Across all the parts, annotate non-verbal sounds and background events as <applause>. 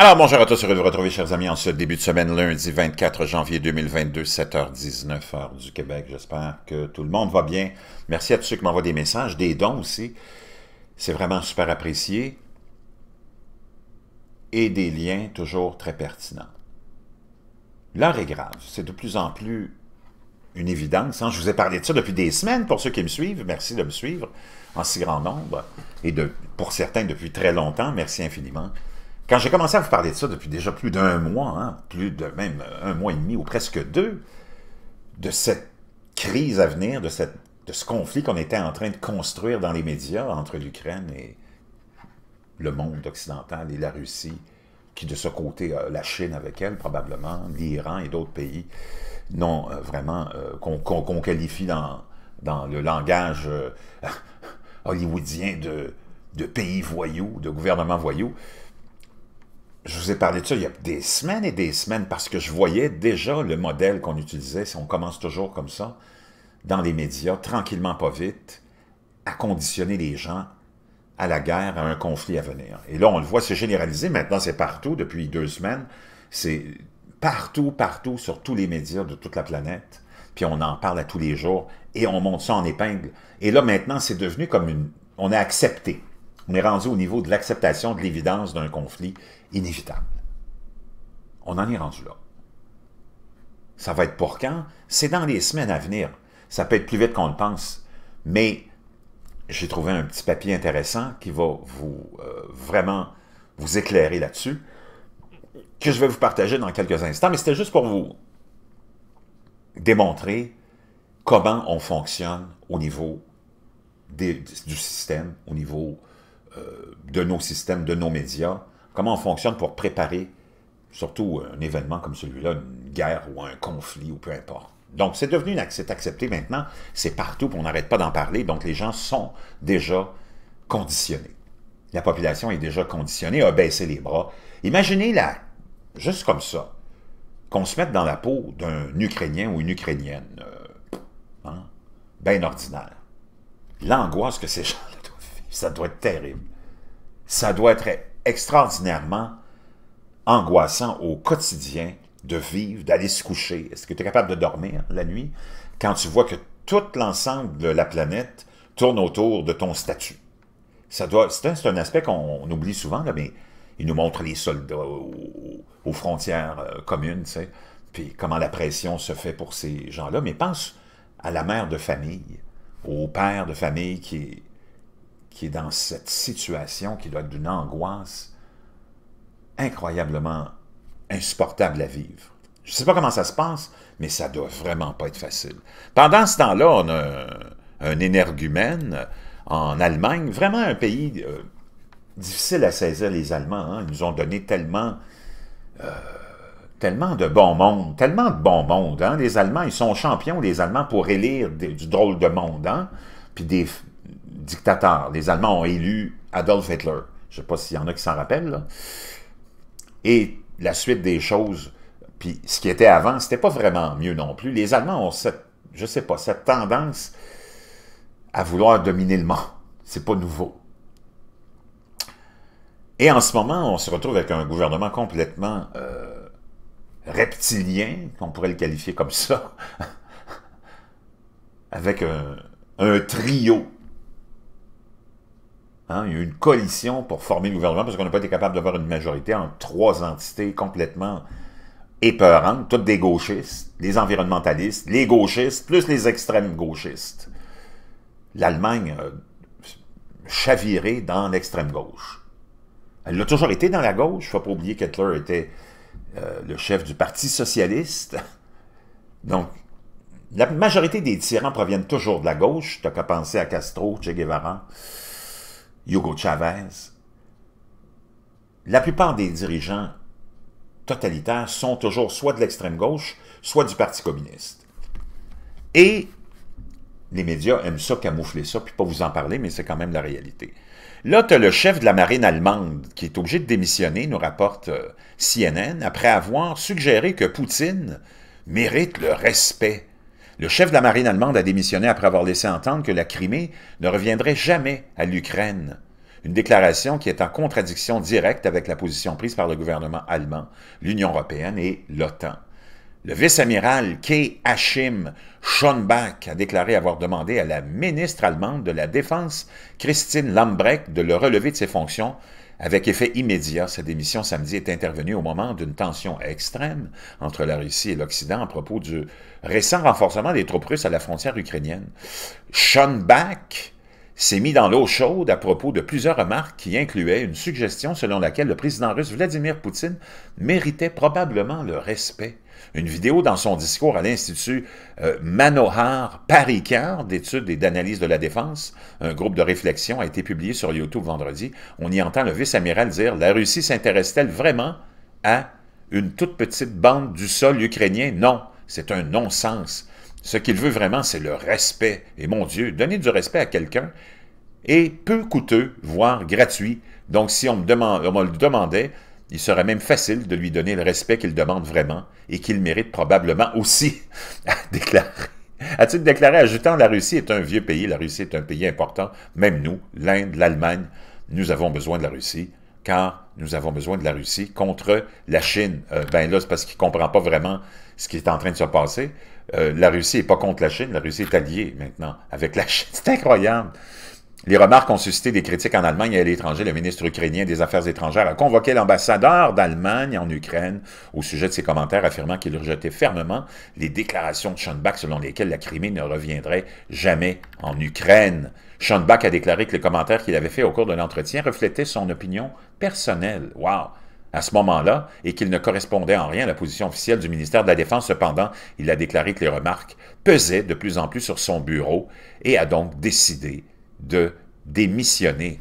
Alors, bonjour à tous, heureux de vous retrouver, chers amis, en ce début de semaine, lundi 24 janvier 2022, 7h19, heure du Québec. J'espère que tout le monde va bien. Merci à tous ceux qui m'envoient des messages, des dons aussi. C'est vraiment super apprécié. Et des liens toujours très pertinents. L'heure est grave. C'est de plus en plus une évidence. Hein. Je vous ai parlé de ça depuis des semaines. Pour ceux qui me suivent, merci de me suivre en si grand nombre. Et de, pour certains, depuis très longtemps, merci infiniment. Quand j'ai commencé à vous parler de ça depuis déjà plus d'un mois, hein, plus de même euh, un mois et demi ou presque deux, de cette crise à venir, de, de ce conflit qu'on était en train de construire dans les médias entre l'Ukraine et le monde occidental et la Russie, qui de ce côté la Chine avec elle probablement, l'Iran et d'autres pays, non euh, vraiment euh, qu'on qualifie dans, le langage <laughs> hollywoodien de, pays voyous, de gouvernement voyous je vous ai parlé de ça il y a des semaines et des semaines parce que je voyais déjà le modèle qu'on utilisait, si on commence toujours comme ça, dans les médias, tranquillement pas vite, à conditionner les gens à la guerre, à un conflit à venir. Et là, on le voit se généraliser, maintenant c'est partout, depuis deux semaines, c'est partout, partout, sur tous les médias de toute la planète, puis on en parle à tous les jours, et on monte ça en épingle. Et là, maintenant, c'est devenu comme une... On a accepté on est rendu au niveau de l'acceptation de l'évidence d'un conflit inévitable. On en est rendu là. Ça va être pour quand? C'est dans les semaines à venir. Ça peut être plus vite qu'on le pense. Mais j'ai trouvé un petit papier intéressant qui va vous euh, vraiment vous éclairer là-dessus, que je vais vous partager dans quelques instants. Mais c'était juste pour vous démontrer comment on fonctionne au niveau du système, au niveau euh, de nos systèmes, de nos médias, comment on fonctionne pour préparer surtout euh, un événement comme celui-là, une guerre ou un conflit ou peu importe. Donc c'est devenu, c'est accepté maintenant, c'est partout, on n'arrête pas d'en parler, donc les gens sont déjà conditionnés. La population est déjà conditionnée à baisser les bras. Imaginez là, juste comme ça, qu'on se mette dans la peau d'un Ukrainien ou une Ukrainienne, ben bien ordinaire. L'angoisse que ces gens ça doit être terrible. Ça doit être extraordinairement angoissant au quotidien de vivre, d'aller se coucher. Est-ce que tu es capable de dormir la nuit quand tu vois que tout l'ensemble de la planète tourne autour de ton statut? Ça doit, c'est, un, aspect qu'on oublie souvent, mais il nous montre les soldats aux, frontières euh, communes, tu sais, puis comment la pression se fait pour ces gens-là. Mais pense à la mère de famille, au père de famille qui est qui est dans cette situation qui doit être d'une angoisse incroyablement insupportable à vivre. Je ne sais pas comment ça se passe, mais ça ne doit vraiment pas être facile. Pendant ce temps-là, on a un, énergumène en Allemagne, vraiment un pays euh, difficile à saisir, les Allemands. Hein. Ils nous ont donné tellement, euh, tellement de bon monde, tellement de bon monde. Hein. Les Allemands, ils sont champions, les Allemands, pour élire du drôle de monde. Hein puis des, dictateur. Les Allemands ont élu Adolf Hitler. Je ne sais pas s'il y en a qui s'en rappellent. Et la suite des choses, puis ce qui était avant, n'était pas vraiment mieux non plus. Les Allemands ont cette, je sais pas, cette tendance à vouloir dominer le monde. C'est pas nouveau. Et en ce moment, on se retrouve avec un gouvernement complètement euh, reptilien, qu'on pourrait le qualifier comme ça, <laughs> avec un trio Hein, il y a eu une coalition pour former le gouvernement parce qu'on n'a pas été capable d'avoir une majorité en trois entités complètement épeurantes, toutes des gauchistes, les environnementalistes, les gauchistes, plus les extrêmes gauchistes. L'Allemagne a chaviré dans l'extrême gauche. Elle l'a toujours été dans la gauche. Il ne faut pas oublier qu'Hitler était euh, le chef du Parti socialiste. <laughs> Donc, la majorité des tyrans proviennent toujours de la gauche. Tu n'as qu'à penser à Castro, Che Guevara. Hugo Chavez, la plupart des dirigeants totalitaires sont toujours soit de l'extrême gauche, soit du Parti communiste. Et les médias aiment ça, camoufler ça, puis pas vous en parler, mais c'est quand même la réalité. Là, tu as le chef de la marine allemande qui est obligé de démissionner, nous rapporte euh, CNN, après avoir suggéré que Poutine mérite le respect le chef de la marine allemande a démissionné après avoir laissé entendre que la Crimée ne reviendrait jamais à l'Ukraine. Une déclaration qui est en contradiction directe avec la position prise par le gouvernement allemand, l'Union européenne et l'OTAN. Le vice-amiral K. Hachim Schonbach a déclaré avoir demandé à la ministre allemande de la Défense, Christine Lambrecht, de le relever de ses fonctions avec effet immédiat, sa démission samedi est intervenue au moment d'une tension extrême entre la Russie et l'Occident à propos du récent renforcement des troupes russes à la frontière ukrainienne. Schoenbach s'est mis dans l'eau chaude à propos de plusieurs remarques qui incluaient une suggestion selon laquelle le président russe Vladimir Poutine méritait probablement le respect une vidéo dans son discours à l'Institut euh, Manohar Parikar d'études et d'analyse de la défense, un groupe de réflexion, a été publié sur YouTube vendredi. On y entend le vice-amiral dire « La Russie s'intéresse-t-elle vraiment à une toute petite bande du sol ukrainien? Non, c'est un non-sens. Ce qu'il veut vraiment, c'est le respect. Et mon Dieu, donner du respect à quelqu'un est peu coûteux, voire gratuit. Donc, si on me, on me le demandait, il serait même facile de lui donner le respect qu'il demande vraiment et qu'il mérite probablement aussi, <laughs> a déclarer. A-t-il déclaré, ajoutant La Russie est un vieux pays, la Russie est un pays important, même nous, l'Inde, l'Allemagne, nous avons besoin de la Russie, car nous avons besoin de la Russie contre la Chine. Euh, ben là, c'est parce qu'il ne comprend pas vraiment ce qui est en train de se passer. Euh, la Russie n'est pas contre la Chine, la Russie est alliée maintenant avec la Chine. <laughs> C'est incroyable. Les remarques ont suscité des critiques en Allemagne et à l'étranger. Le ministre ukrainien des Affaires étrangères a convoqué l'ambassadeur d'Allemagne en Ukraine au sujet de ses commentaires, affirmant qu'il rejetait fermement les déclarations de Schoenbach selon lesquelles la Crimée ne reviendrait jamais en Ukraine. Schoenbach a déclaré que les commentaires qu'il avait fait au cours de l'entretien reflétaient son opinion personnelle. Wow! à ce moment-là et qu'il ne correspondait en rien à la position officielle du ministère de la Défense. Cependant, il a déclaré que les remarques pesaient de plus en plus sur son bureau et a donc décidé de démissionner.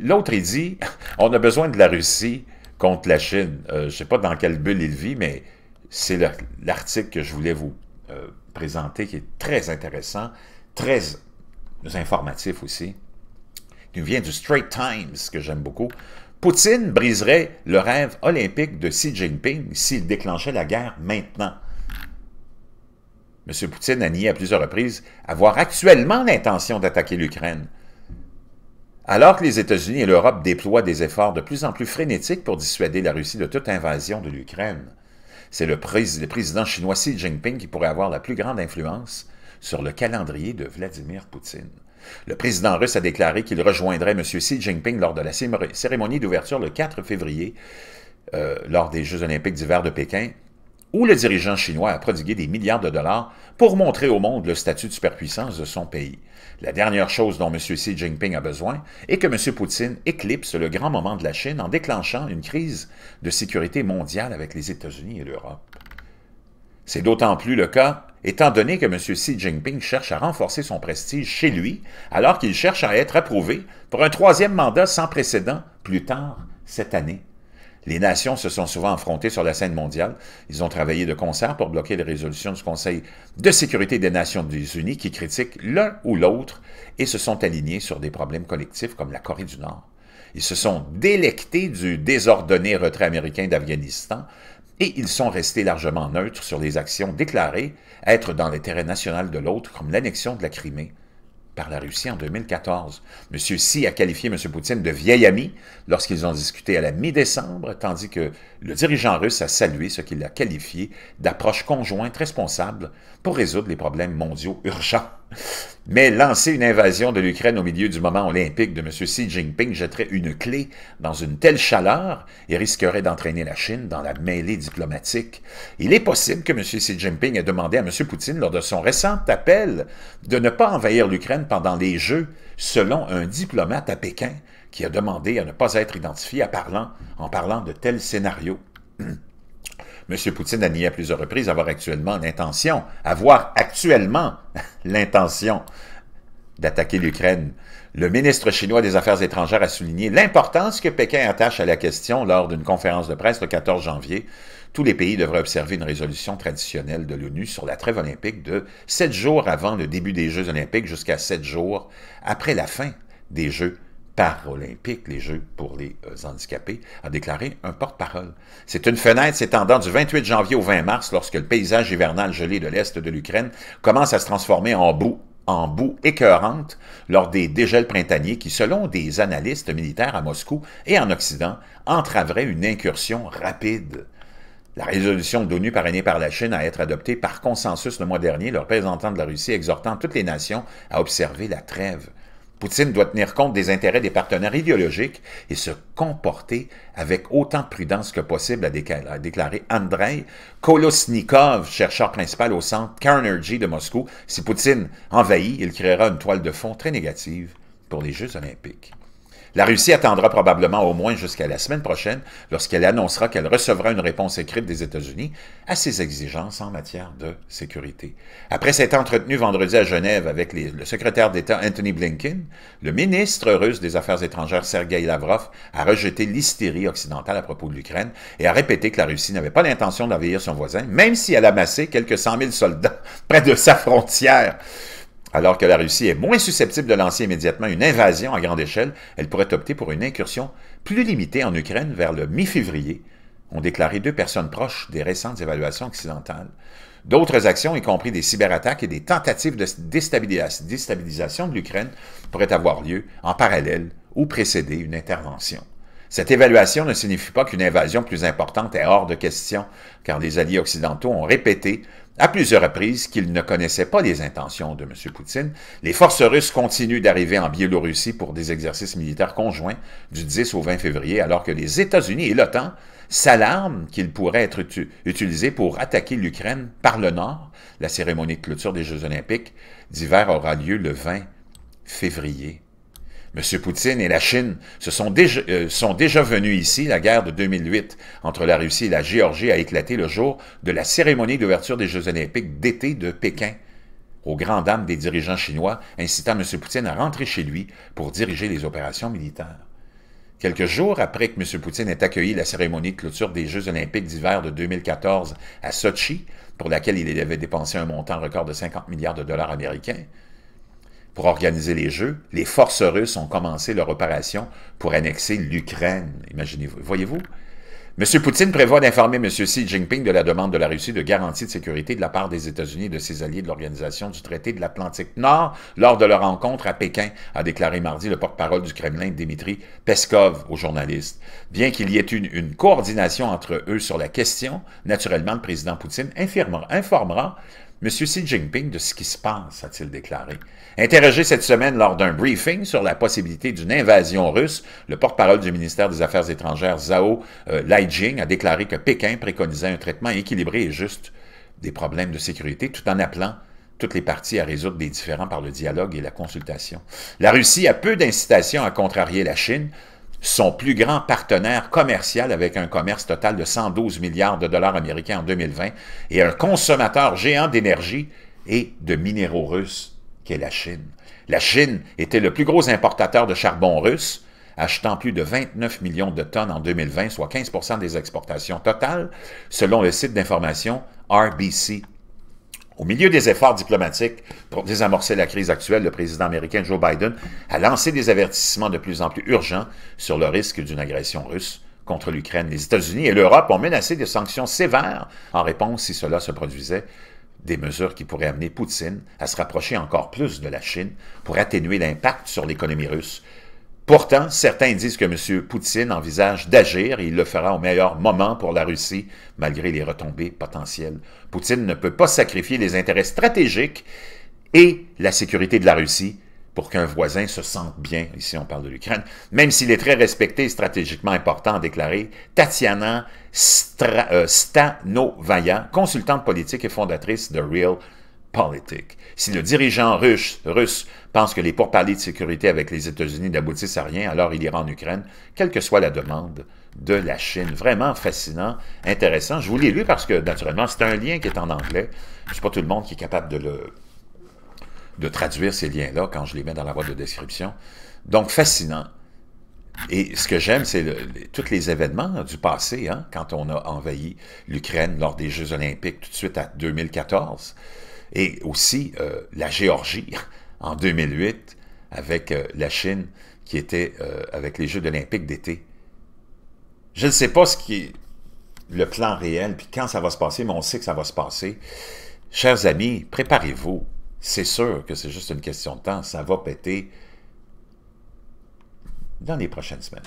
L'autre, il dit, <laughs> on a besoin de la Russie contre la Chine. Euh, je ne sais pas dans quelle bulle il vit, mais c'est l'article que je voulais vous euh, présenter qui est très intéressant, très informatif aussi. Il nous vient du Straight Times, que j'aime beaucoup. Poutine briserait le rêve olympique de Xi Jinping s'il déclenchait la guerre maintenant. M. Poutine a nié à plusieurs reprises avoir actuellement l'intention d'attaquer l'Ukraine. Alors que les États-Unis et l'Europe déploient des efforts de plus en plus frénétiques pour dissuader la Russie de toute invasion de l'Ukraine, c'est le, président chinois Xi Jinping qui pourrait avoir la plus grande influence sur le calendrier de Vladimir Poutine. Le président russe a déclaré qu'il rejoindrait M. Xi Jinping lors de la cérémonie d'ouverture le 4 février, euh, lors des Jeux olympiques d'hiver de Pékin, où le dirigeant chinois a prodigué des milliards de dollars pour montrer au monde le statut de superpuissance de son pays. La dernière chose dont M. Xi Jinping a besoin est que M. Poutine éclipse le grand moment de la Chine en déclenchant une crise de sécurité mondiale avec les États-Unis et l'Europe. C'est d'autant plus le cas étant donné que M. Xi Jinping cherche à renforcer son prestige chez lui alors qu'il cherche à être approuvé pour un troisième mandat sans précédent plus tard cette année. Les nations se sont souvent affrontées sur la scène mondiale. Ils ont travaillé de concert pour bloquer les résolutions du Conseil de sécurité des Nations Unies qui critiquent l'un ou l'autre et se sont alignés sur des problèmes collectifs comme la Corée du Nord. Ils se sont délectés du désordonné retrait américain d'Afghanistan et ils sont restés largement neutres sur les actions déclarées être dans l'intérêt national de l'autre comme l'annexion de la Crimée la Russie en 2014. M. Xi a qualifié M. Poutine de vieil ami lorsqu'ils ont discuté à la mi-décembre, tandis que le dirigeant russe a salué ce qu'il a qualifié d'approche conjointe responsable pour résoudre les problèmes mondiaux urgents. Mais lancer une invasion de l'Ukraine au milieu du moment olympique de M. Xi Jinping jetterait une clé dans une telle chaleur et risquerait d'entraîner la Chine dans la mêlée diplomatique. Il est possible que M. Xi Jinping ait demandé à M. Poutine lors de son récent appel de ne pas envahir l'Ukraine pendant les Jeux, selon un diplomate à Pékin qui a demandé à ne pas être identifié en parlant de tels scénarios. <clears throat> M. Poutine a nié à plusieurs reprises avoir actuellement l'intention, avoir actuellement <laughs> l'intention d'attaquer l'Ukraine. Le ministre chinois des Affaires étrangères a souligné l'importance que Pékin attache à la question lors d'une conférence de presse le 14 janvier. Tous les pays devraient observer une résolution traditionnelle de l'ONU sur la trêve olympique de sept jours avant le début des Jeux olympiques jusqu'à sept jours après la fin des Jeux olympiques paralympiques, les Jeux pour les euh, handicapés, a déclaré un porte-parole. C'est une fenêtre s'étendant du 28 janvier au 20 mars lorsque le paysage hivernal gelé de l'Est de l'Ukraine commence à se transformer en boue en boue écœurante lors des dégels printaniers qui, selon des analystes militaires à Moscou et en Occident, entraveraient une incursion rapide. La résolution de l'ONU parrainée par la Chine a été adoptée par consensus le mois dernier, le représentant de la Russie exhortant toutes les nations à observer la trêve. Poutine doit tenir compte des intérêts des partenaires idéologiques et se comporter avec autant de prudence que possible, a déclaré Andrei Kolosnikov, chercheur principal au centre Carnegie de Moscou. Si Poutine envahit, il créera une toile de fond très négative pour les Jeux olympiques. La Russie attendra probablement au moins jusqu'à la semaine prochaine lorsqu'elle annoncera qu'elle recevra une réponse écrite des États-Unis à ses exigences en matière de sécurité. Après s'être entretenu vendredi à Genève avec le secrétaire d'État Anthony Blinken, le ministre russe des Affaires étrangères Sergei Lavrov a rejeté l'hystérie occidentale à propos de l'Ukraine et a répété que la Russie n'avait pas l'intention d'envahir son voisin, même si elle amassait quelques cent mille soldats <laughs> près de sa frontière. Alors que la Russie est moins susceptible de lancer immédiatement une invasion à grande échelle, elle pourrait opter pour une incursion plus limitée en Ukraine vers le mi-février, ont déclaré deux personnes proches des récentes évaluations occidentales. D'autres actions, y compris des cyberattaques et des tentatives de déstabilisation de l'Ukraine, pourraient avoir lieu en parallèle ou précéder une intervention. Cette évaluation ne signifie pas qu'une invasion plus importante est hors de question, car les alliés occidentaux ont répété à plusieurs reprises qu'il ne connaissait pas les intentions de M. Poutine, les forces russes continuent d'arriver en Biélorussie pour des exercices militaires conjoints du 10 au 20 février, alors que les États-Unis et l'OTAN s'alarment qu'ils pourraient être utilisés pour attaquer l'Ukraine par le nord. La cérémonie de clôture des Jeux olympiques d'hiver aura lieu le 20 février M. Poutine et la Chine sont déjà, euh, sont déjà venus ici. La guerre de 2008 entre la Russie et la Géorgie a éclaté le jour de la cérémonie d'ouverture des Jeux olympiques d'été de Pékin, aux grandes dames des dirigeants chinois, incitant M. Poutine à rentrer chez lui pour diriger les opérations militaires. Quelques jours après que M. Poutine ait accueilli la cérémonie de clôture des Jeux olympiques d'hiver de 2014 à Sochi, pour laquelle il avait dépensé un montant record de 50 milliards de dollars américains, pour organiser les Jeux, les forces russes ont commencé leur opération pour annexer l'Ukraine. Imaginez-vous. Voyez-vous? M. Poutine prévoit d'informer M. Xi Jinping de la demande de la Russie de garantie de sécurité de la part des États-Unis et de ses alliés de l'Organisation du traité de l'Atlantique Nord lors de leur rencontre à Pékin, a déclaré mardi le porte-parole du Kremlin Dmitri Peskov aux journalistes. Bien qu'il y ait une, coordination entre eux sur la question, naturellement, le président Poutine informera Monsieur Xi Jinping de ce qui se passe, a-t-il déclaré. Interrogé cette semaine lors d'un briefing sur la possibilité d'une invasion russe, le porte-parole du ministère des Affaires étrangères, Zhao euh, a déclaré que Pékin préconisait un traitement équilibré et juste des problèmes de sécurité tout en appelant toutes les parties à résoudre des différends par le dialogue et la consultation. La Russie a peu d'incitation à contrarier la Chine, son plus grand partenaire commercial avec un commerce total de 112 milliards de dollars américains en 2020 et un consommateur géant d'énergie et de minéraux russes qu'est la Chine. La Chine était le plus gros importateur de charbon russe, achetant plus de 29 millions de tonnes en 2020, soit 15 des exportations totales, selon le site d'information RBC au milieu des efforts diplomatiques pour désamorcer la crise actuelle, le président américain Joe Biden a lancé des avertissements de plus en plus urgents sur le risque d'une agression russe contre l'Ukraine. Les États-Unis et l'Europe ont menacé de sanctions sévères en réponse si cela se produisait, des mesures qui pourraient amener Poutine à se rapprocher encore plus de la Chine pour atténuer l'impact sur l'économie russe Pourtant, certains disent que M. Poutine envisage d'agir et il le fera au meilleur moment pour la Russie, malgré les retombées potentielles. Poutine ne peut pas sacrifier les intérêts stratégiques et la sécurité de la Russie pour qu'un voisin se sente bien, ici on parle de l'Ukraine, même s'il est très respecté et stratégiquement important, a déclaré Tatiana euh, Stanovaya, consultante politique et fondatrice de Real Politics. Si le dirigeant russe pense que les pourparlers de sécurité avec les États-Unis n'aboutissent à rien, alors il ira en Ukraine, quelle que soit la demande de la Chine. Vraiment fascinant, intéressant. Je vous l'ai lu parce que, naturellement, c'est un lien qui est en anglais. Je sais pas tout le monde qui est capable de le de traduire ces liens-là quand je les mets dans la boîte de description. Donc, fascinant. Et ce que j'aime, c'est tous les événements du passé, hein, quand on a envahi l'Ukraine lors des Jeux olympiques tout de suite à 2014, et aussi euh, la Géorgie en 2008 avec euh, la Chine qui était euh, avec les Jeux olympiques d'été. Je ne sais pas ce qui est le plan réel, puis quand ça va se passer, mais on sait que ça va se passer. Chers amis, préparez-vous. C'est sûr que c'est juste une question de temps. Ça va péter dans les prochaines semaines.